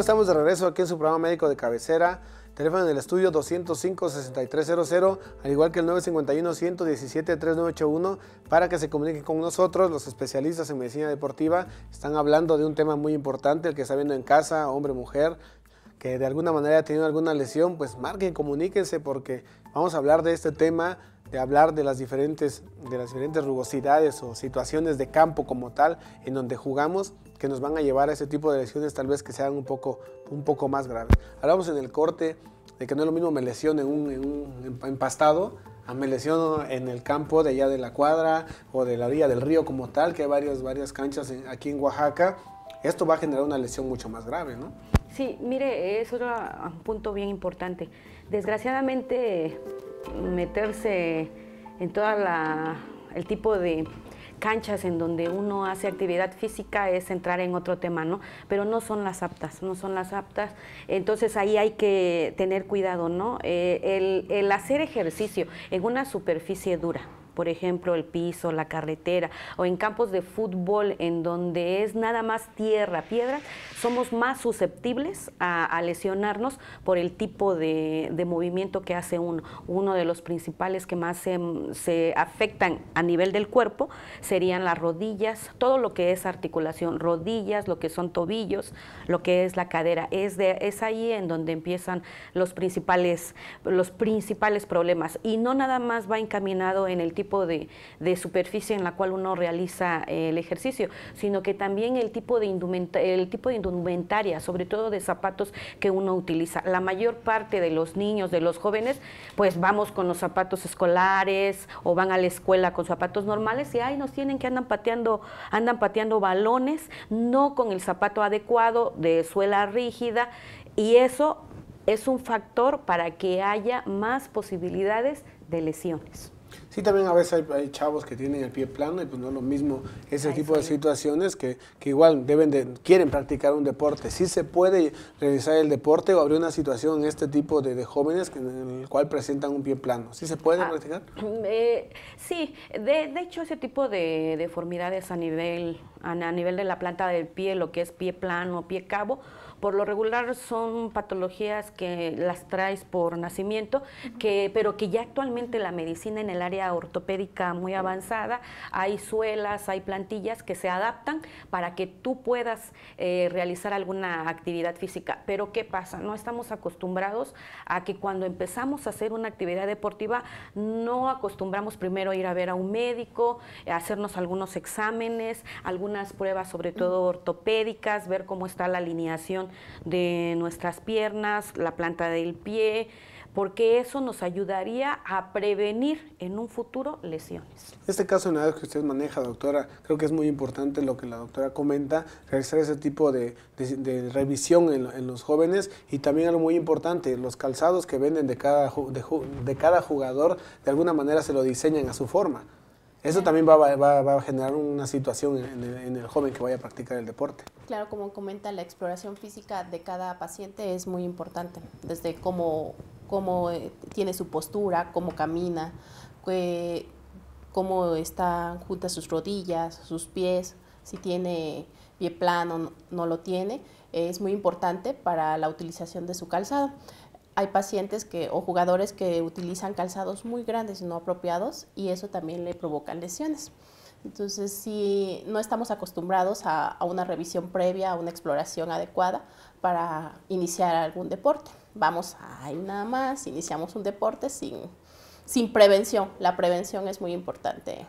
estamos de regreso aquí en su programa médico de cabecera. Teléfono en el estudio 205-6300, al igual que el 951-117-3981, para que se comuniquen con nosotros. Los especialistas en medicina deportiva están hablando de un tema muy importante, el que está viendo en casa, hombre, mujer, que de alguna manera ha tenido alguna lesión, pues marquen, comuníquense, porque vamos a hablar de este tema de hablar de las, diferentes, de las diferentes rugosidades o situaciones de campo como tal en donde jugamos que nos van a llevar a ese tipo de lesiones tal vez que sean un poco, un poco más graves. Hablamos en el corte de que no es lo mismo me lesiono en un, empastado a me lesiono en el campo de allá de la cuadra o de la orilla del río como tal, que hay varias, varias canchas aquí en Oaxaca. Esto va a generar una lesión mucho más grave, ¿no? Sí, mire, es otro ah, punto bien importante. Desgraciadamente, meterse en todo el tipo de canchas en donde uno hace actividad física es entrar en otro tema, Pero no son las aptas, no son las aptas. Entonces ahí hay que tener cuidado, ¿no? Eh, el hacer ejercicio en una superficie dura, por ejemplo, el piso, la carretera, o en campos de fútbol en donde es nada más tierra, piedra, somos más susceptibles a, lesionarnos por el tipo de, movimiento que hace uno. Uno de los principales que más se, afectan a nivel del cuerpo serían las rodillas, todo lo que es articulación, rodillas, lo que son tobillos, lo que es la cadera. Es, de, es ahí en donde empiezan los principales, los principales problemas. Y no nada más va encaminado en el tipo tipo de, superficie en la cual uno realiza eh, el ejercicio, sino que también el tipo, de el tipo de indumentaria, sobre todo de zapatos que uno utiliza. La mayor parte de los niños, de los jóvenes, pues vamos con los zapatos escolares o van a la escuela con zapatos normales y ahí nos tienen que andan pateando, andan pateando balones, no con el zapato adecuado, de suela rígida, y eso es un factor para que haya más posibilidades de lesiones. Sí, también a veces hay, chavos que tienen el pie plano y pues no es lo mismo ese tipo de situaciones que, igual deben quieren practicar un deporte. Sí se puede realizar el deporte o habría una situación en este tipo de, jóvenes en el cual presentan un pie plano. ¿Sí se puede ah, practicar? Eh, sí, de, de, hecho ese tipo de deformidades a nivel, a, a nivel de la planta del pie, lo que es pie plano, pie cabo, por lo regular son patologías que las traes por nacimiento, que, pero que ya actualmente la medicina en el área ortopédica muy avanzada, hay suelas, hay plantillas que se adaptan para que tú puedas eh, realizar alguna actividad física. Pero ¿qué pasa? No estamos acostumbrados a que cuando empezamos a hacer una actividad deportiva, no acostumbramos primero a ir a ver a un médico, a hacernos algunos exámenes, algunas pruebas sobre todo ortopédicas, ver cómo está la alineación de nuestras piernas, la planta del pie, porque eso nos ayudaría a prevenir en un futuro lesiones. Este caso de edad que usted maneja, doctora, creo que es muy importante lo que la doctora comenta, realizar ese tipo de, revisión en, los jóvenes y también algo muy importante, los calzados que venden de cada, de cada jugador, de alguna manera se lo diseñan a su forma. Eso también va, a generar una situación en el, joven que vaya a practicar el deporte. Claro, como comenta, la exploración física de cada paciente es muy importante, desde cómo, eh, tiene su postura, cómo camina, cómo están juntas sus rodillas, sus pies, si tiene pie plano, no lo tiene, es muy importante para la utilización de su calzado hay pacientes que, o jugadores que utilizan calzados muy grandes y no apropiados y eso también le provoca lesiones. Entonces, si no estamos acostumbrados a, una revisión previa, a una exploración adecuada para iniciar algún deporte, vamos ahí nada más, iniciamos un deporte sin, sin prevención. La prevención es muy importante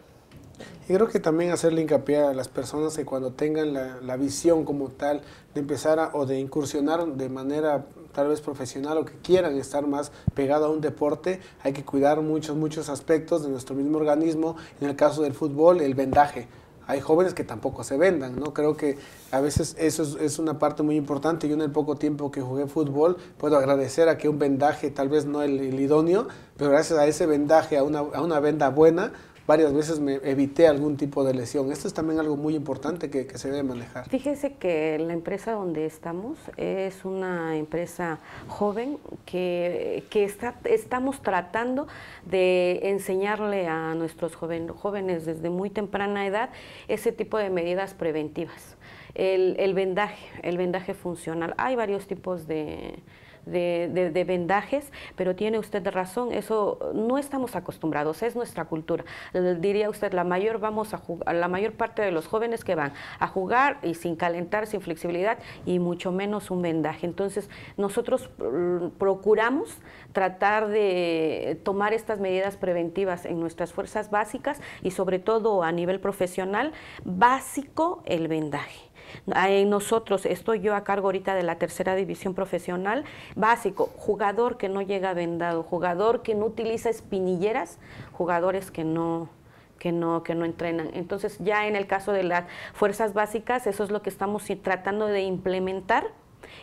y creo que también hacerle hincapié a las personas que cuando tengan la, la visión como tal de empezar o de incursionar de manera tal vez profesional o que quieran estar más pegado a un deporte, hay que cuidar muchos, muchos aspectos de nuestro mismo organismo. En el caso del fútbol, el vendaje hay jóvenes que tampoco se vendan, ¿no? Creo que a veces eso es, una parte muy importante. Yo en el poco tiempo que jugué fútbol puedo agradecer a que un vendaje, tal vez no el, idóneo, pero gracias a ese vendaje, a una, a una venda buena, varias veces me evité algún tipo de lesión. Esto es también algo muy importante que, se debe manejar. Fíjese que la empresa donde estamos es una empresa joven que, está, estamos tratando de enseñarle a nuestros jóvenes desde muy temprana edad ese tipo de medidas preventivas. El, el vendaje, el vendaje funcional. Hay varios tipos de de, vendajes, pero tiene usted razón, eso no estamos acostumbrados, es nuestra cultura. Diría usted, la mayor, vamos a jugar, la mayor parte de los jóvenes que van a jugar y sin calentar, sin flexibilidad y mucho menos un vendaje. Entonces, nosotros procuramos tratar de tomar estas medidas preventivas en nuestras fuerzas básicas y sobre todo a nivel profesional, básico el vendaje en nosotros, estoy yo a cargo ahorita de la tercera división profesional, básico, jugador que no llega vendado, jugador que no utiliza espinilleras, jugadores que no que no, que no entrenan. Entonces ya en el caso de las fuerzas básicas, eso es lo que estamos tratando de implementar,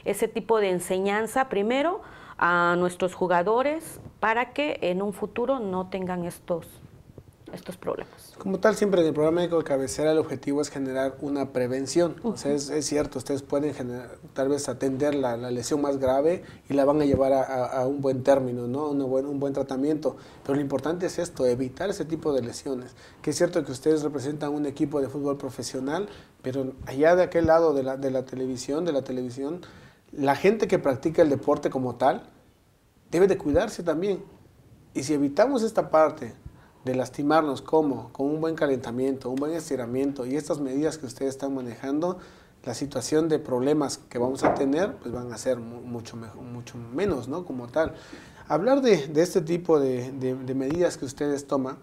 ese tipo de enseñanza primero a nuestros jugadores para que en un futuro no tengan estos, estos problemas. Como tal, siempre en el programa médico de cabecera el objetivo es generar una prevención. O sea, es, cierto, ustedes pueden generar, tal vez atender la, lesión más grave y la van a llevar a, un buen término, ¿no? Un buen, un buen tratamiento. Pero lo importante es esto, evitar ese tipo de lesiones. Que es cierto que ustedes representan un equipo de fútbol profesional, pero allá de aquel lado de la, de la televisión, de la televisión, la gente que practica el deporte como tal debe de cuidarse también. Y si evitamos esta parte, de lastimarnos, ¿cómo? Con un buen calentamiento, un buen estiramiento y estas medidas que ustedes están manejando, la situación de problemas que vamos a tener, pues van a ser mucho, mejor, mucho menos, ¿no? Como tal. Hablar de, de este tipo de, de, de, medidas que ustedes toman,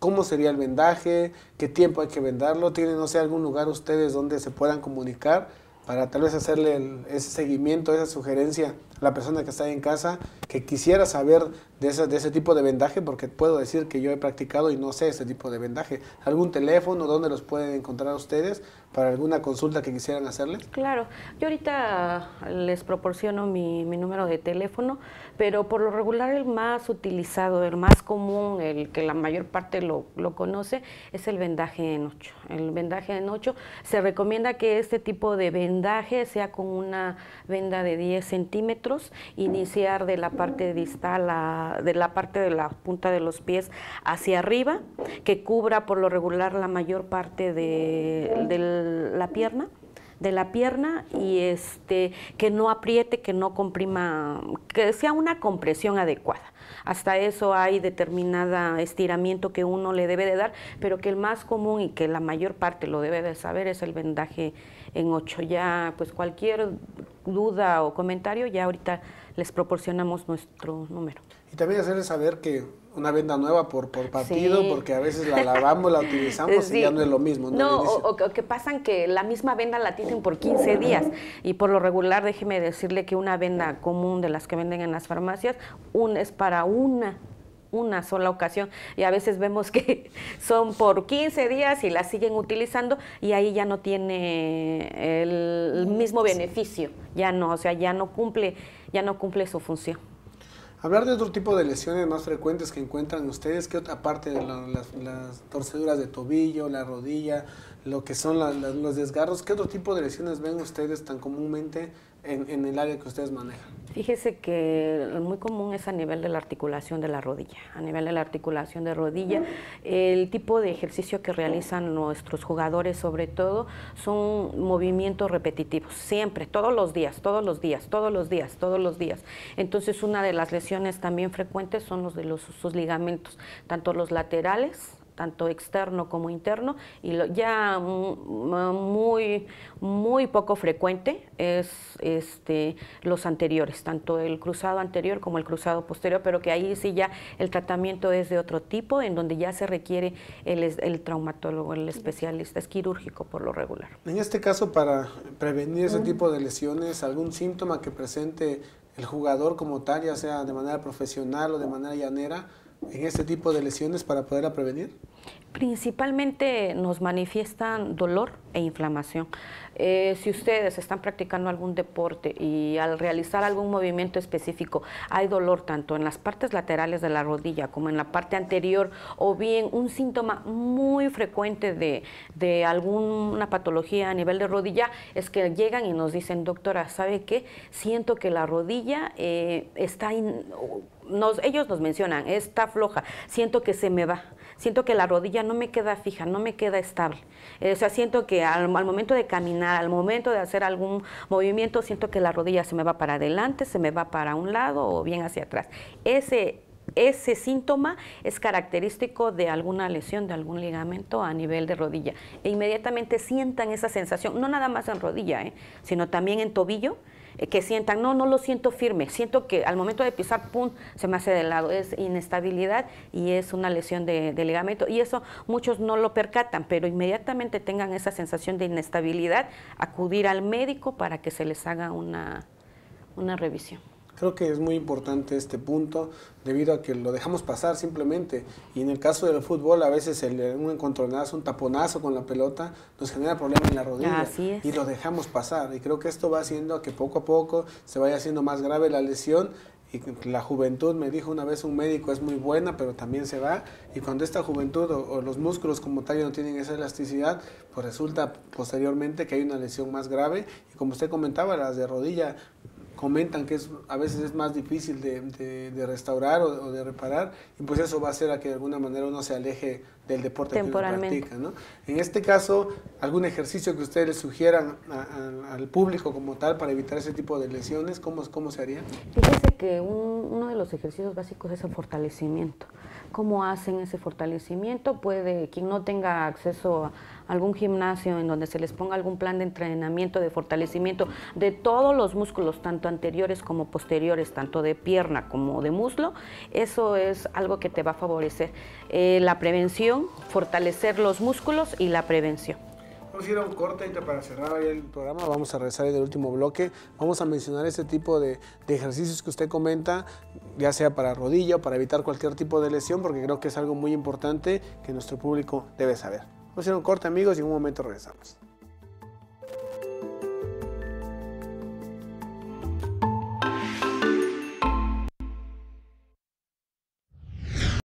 ¿cómo sería el vendaje? ¿Qué tiempo hay que vendarlo? ¿Tienen, no sé, algún lugar ustedes donde se puedan comunicar? para tal vez hacerle ese seguimiento, esa sugerencia a la persona que está en casa, que quisiera saber de ese, tipo de vendaje, porque puedo decir que yo he practicado y no sé ese tipo de vendaje. ¿Algún teléfono donde los pueden encontrar ustedes para alguna consulta que quisieran hacerles? Claro, yo ahorita les proporciono mi, número de teléfono, pero por lo regular el más utilizado, el más común, el que la mayor parte lo, conoce, es el vendaje en ocho. El vendaje en ocho, se recomienda que este tipo de vendaje sea con una venda de 10 centímetros, iniciar de la parte distal, a, de la parte de la punta de los pies hacia arriba, que cubra por lo regular la mayor parte de, la pierna de la pierna y este que no apriete, que no comprima, que sea una compresión adecuada. Hasta eso hay determinada estiramiento que uno le debe de dar, pero que el más común y que la mayor parte lo debe de saber es el vendaje en ocho. Ya, pues cualquier duda o comentario, ya ahorita les proporcionamos nuestro número. Y también hacerles saber que una venda nueva por, por partido, porque a veces la lavamos, la utilizamos y ya no es lo mismo. No, no o, que pasan que la misma venda la tienen por 15 días. Y por lo regular, déjeme decirle que una venda común de las que venden en las farmacias, un es para una una sola ocasión y a veces vemos que son por 15 días y la siguen utilizando y ahí ya no tiene el mismo beneficio, ya no, o sea, ya no cumple, ya no cumple su función. Hablar de otro tipo de lesiones más frecuentes que encuentran ustedes, que aparte de las, torceduras de tobillo, la rodilla, lo que son los desgarros, ¿qué otro tipo de lesiones ven ustedes tan comúnmente en, el área que ustedes manejan? Fíjese que muy común es a nivel de la articulación de la rodilla. A nivel de la articulación de rodilla, el tipo de ejercicio que realizan nuestros jugadores sobre todo son movimientos repetitivos, siempre, todos los días, todos los días, todos los días, todos los días. Entonces una de las lesiones también frecuentes son los de los, sus ligamentos, tanto los laterales tanto externo como interno, y ya muy, muy poco frecuente es este, los anteriores, tanto el cruzado anterior como el cruzado posterior, pero que ahí sí ya el tratamiento es de otro tipo, en donde ya se requiere el, el traumatólogo, el especialista, es quirúrgico por lo regular. En este caso, para prevenir ese tipo de lesiones, algún síntoma que presente el jugador como tal, ya sea de manera profesional o de manera llanera, en este tipo de lesiones para poderla prevenir? Principalmente nos manifiestan dolor, e inflamación. Eh, si ustedes están practicando algún deporte y al realizar algún movimiento específico hay dolor tanto en las partes laterales de la rodilla como en la parte anterior o bien un síntoma muy frecuente de, alguna patología a nivel de rodilla es que llegan y nos dicen, doctora, ¿sabe qué? Siento que la rodilla eh, está... ellos nos mencionan, está floja, siento que se me va, siento que la rodilla no me queda fija, no me queda estable. Eh, o sea, siento que al, momento de caminar, al momento de hacer algún movimiento, siento que la rodilla se me va para adelante, se me va para un lado o bien hacia atrás. Ese, ese síntoma es característico de alguna lesión, de algún ligamento a nivel de rodilla. E inmediatamente sientan esa sensación, no nada más en rodilla, ¿eh? sino también en tobillo eh, que sientan, no, no lo siento firme, siento que al momento de pisar, pum, se me hace de lado. Es inestabilidad y es una lesión de, de ligamento. Y eso muchos no lo percatan, pero inmediatamente tengan esa sensación de inestabilidad, acudir al médico para que se les haga una, una revisión. Creo que es muy importante este punto debido a que lo dejamos pasar simplemente. Y en el caso del fútbol, a veces un encontronazo, un taponazo con la pelota nos genera problemas en la rodilla y lo dejamos pasar. Y creo que esto va haciendo que poco a poco se vaya haciendo más grave la lesión y la juventud, me dijo una vez un médico, es muy buena, pero también se va. Y cuando esta juventud o, los músculos como tal no tienen esa elasticidad, pues resulta posteriormente que hay una lesión más grave. Y como usted comentaba, las de rodilla comentan que es, a veces es más difícil de, restaurar o, de reparar, y pues eso va a hacer a que de alguna manera uno se aleje del deporte que uno practica. En este caso, algún ejercicio que ustedes sugieran al público como tal para evitar ese tipo de lesiones, ¿cómo, cómo se haría? que uno de los ejercicios básicos es el fortalecimiento. ¿Cómo hacen ese fortalecimiento? Puede quien no tenga acceso a algún gimnasio en donde se les ponga algún plan de entrenamiento, de fortalecimiento de todos los músculos, tanto anteriores como posteriores, tanto de pierna como de muslo, eso es algo que te va a favorecer. Eh, la prevención, fortalecer los músculos y la prevención. Vamos a ir a un corte para cerrar el programa. Vamos a regresar en el último bloque. Vamos a mencionar este tipo de, de ejercicios que usted comenta, ya sea para rodilla o para evitar cualquier tipo de lesión, porque creo que es algo muy importante que nuestro público debe saber. Vamos a ir a un corte, amigos, y en un momento regresamos.